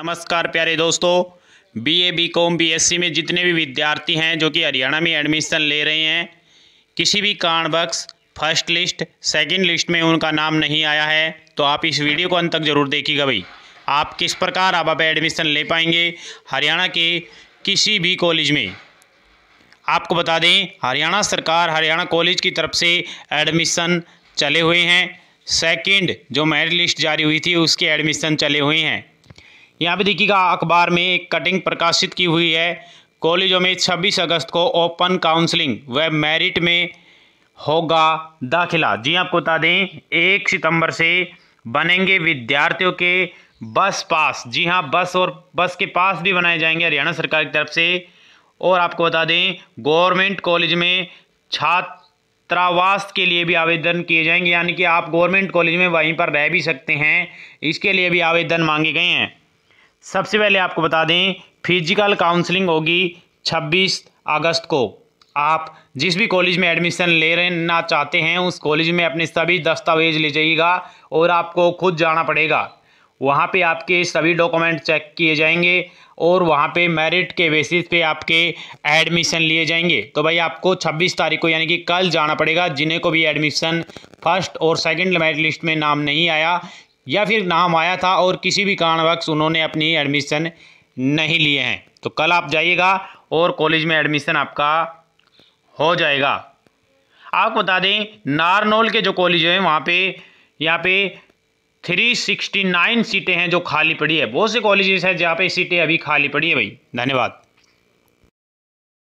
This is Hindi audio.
नमस्कार प्यारे दोस्तों बीए बीकॉम बीएससी में जितने भी विद्यार्थी हैं जो कि हरियाणा में एडमिशन ले रहे हैं किसी भी बक्स फर्स्ट लिस्ट सेकंड लिस्ट में उनका नाम नहीं आया है तो आप इस वीडियो को अंत तक जरूर देखिएगा भाई आप किस प्रकार आप अब एडमिशन ले पाएंगे हरियाणा के किसी भी कॉलेज में आपको बता दें हरियाणा सरकार हरियाणा कॉलेज की तरफ से एडमिशन चले हुए हैं सेकेंड जो मेरिट लिस्ट जारी हुई थी उसके एडमिशन चले हुए हैं यहाँ पे देखिएगा अखबार में एक कटिंग प्रकाशित की हुई है कॉलेजों में 26 अगस्त को ओपन काउंसलिंग व मेरिट में होगा दाखिला जी आपको बता दें एक सितंबर से बनेंगे विद्यार्थियों के बस पास जी हाँ बस और बस के पास भी बनाए जाएंगे हरियाणा सरकार की तरफ से और आपको बता दें गवर्नमेंट कॉलेज में छात्रावास के लिए भी आवेदन किए जाएंगे यानी कि आप गवर्नमेंट कॉलेज में वहीं पर रह भी सकते हैं इसके लिए भी आवेदन मांगे गए हैं सबसे पहले आपको बता दें फिजिकल काउंसलिंग होगी 26 अगस्त को आप जिस भी कॉलेज में एडमिशन ले लेना चाहते हैं उस कॉलेज में अपने सभी दस्तावेज ले जाइएगा और आपको खुद जाना पड़ेगा वहाँ पे आपके सभी डॉक्यूमेंट चेक किए जाएंगे और वहाँ पे मेरिट के बेसिस पे आपके एडमिशन लिए जाएंगे तो भाई आपको 26 तारीख को यानी कि कल जाना पड़ेगा जिन्हें को भी एडमिशन फर्स्ट और सेकंड मेरिट लिस्ट में नाम नहीं आया या फिर नाम आया था और किसी भी कारणवश उन्होंने अपनी एडमिशन नहीं लिए हैं तो कल आप जाइएगा और कॉलेज में एडमिशन आपका हो जाएगा आपको बता दें नारनौल के जो कॉलेज हैं वहाँ पे यहाँ पे 369 सीटें हैं जो खाली पड़ी है बहुत से कॉलेजेस हैं जहाँ पे सीटें अभी खाली पड़ी है भाई धन्यवाद